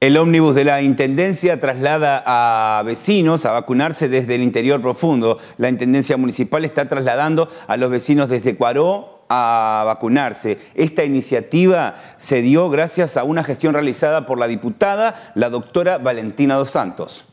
El ómnibus de la Intendencia traslada a vecinos a vacunarse desde el interior profundo. La Intendencia Municipal está trasladando a los vecinos desde Cuaró a vacunarse. Esta iniciativa se dio gracias a una gestión realizada por la diputada, la doctora Valentina Dos Santos.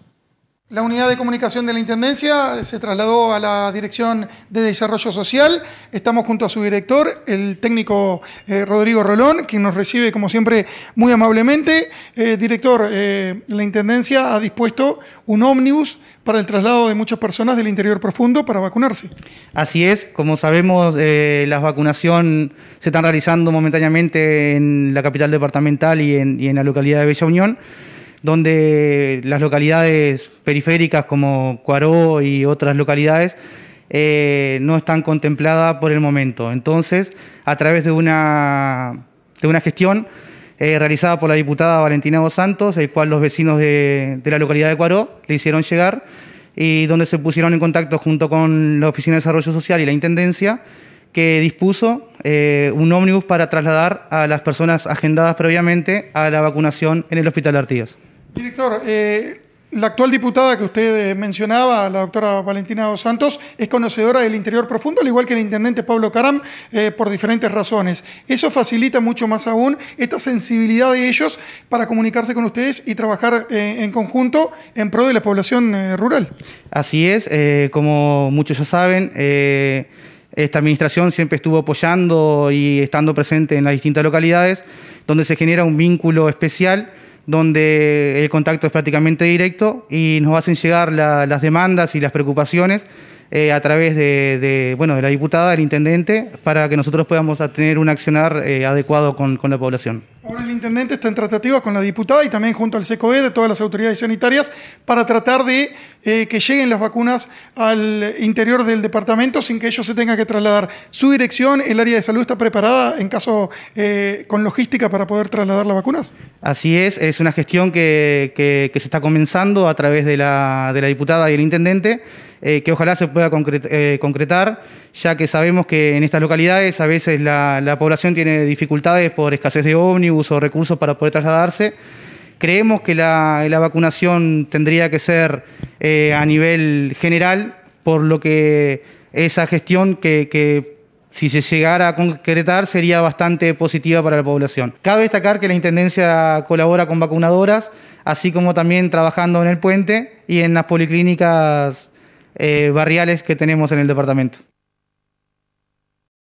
La unidad de comunicación de la Intendencia se trasladó a la Dirección de Desarrollo Social. Estamos junto a su director, el técnico eh, Rodrigo Rolón, quien nos recibe, como siempre, muy amablemente. Eh, director, eh, la Intendencia ha dispuesto un ómnibus para el traslado de muchas personas del interior profundo para vacunarse. Así es, como sabemos, las vacunación se están realizando momentáneamente en la capital departamental y en, y en la localidad de Bella Unión donde las localidades periféricas como Cuaró y otras localidades eh, no están contempladas por el momento. Entonces, a través de una, de una gestión eh, realizada por la diputada Valentina Dos Santos, el cual los vecinos de, la localidad de Cuaró le hicieron llegar y donde se pusieron en contacto junto con la Oficina de Desarrollo Social y la Intendencia, que dispuso eh, un ómnibus para trasladar a las personas agendadas previamente a la vacunación en el Hospital de Artigas. Director, eh, la actual diputada que usted eh, mencionaba, la doctora Valentina Dos Santos, es conocedora del interior profundo, al igual que el intendente Pablo Caram, eh, por diferentes razones. Eso facilita mucho más aún esta sensibilidad de ellos para comunicarse con ustedes y trabajar en conjunto en pro de la población rural. Así es, como muchos ya saben, esta administración siempre estuvo apoyando y estando presente en las distintas localidades, donde se genera un vínculo especial donde el contacto es prácticamente directo y nos hacen llegar las demandas y las preocupaciones eh, a través de, bueno, de la diputada, del intendente, para que nosotros podamos tener un accionar eh, adecuado con la población. Ahora el intendente está en tratativas con la diputada y también junto al SECOE de todas las autoridades sanitarias para tratar de eh, que lleguen las vacunas al interior del departamento sin que ellos se tengan que trasladar. Su dirección, el área de salud, está preparada en caso eh, con logística para poder trasladar las vacunas. Así es, es una gestión que, se está comenzando a través de la, diputada y el intendente. Eh, que ojalá se pueda concretar, ya que sabemos que en estas localidades a veces la, la población tiene dificultades por escasez de ómnibus o recursos para poder trasladarse. Creemos que la, vacunación tendría que ser eh, a nivel general, por lo que esa gestión que, si se llegara a concretar sería bastante positiva para la población. Cabe destacar que la Intendencia colabora con vacunadoras, así como también trabajando en el puente y en las policlínicas eh, barriales que tenemos en el departamento.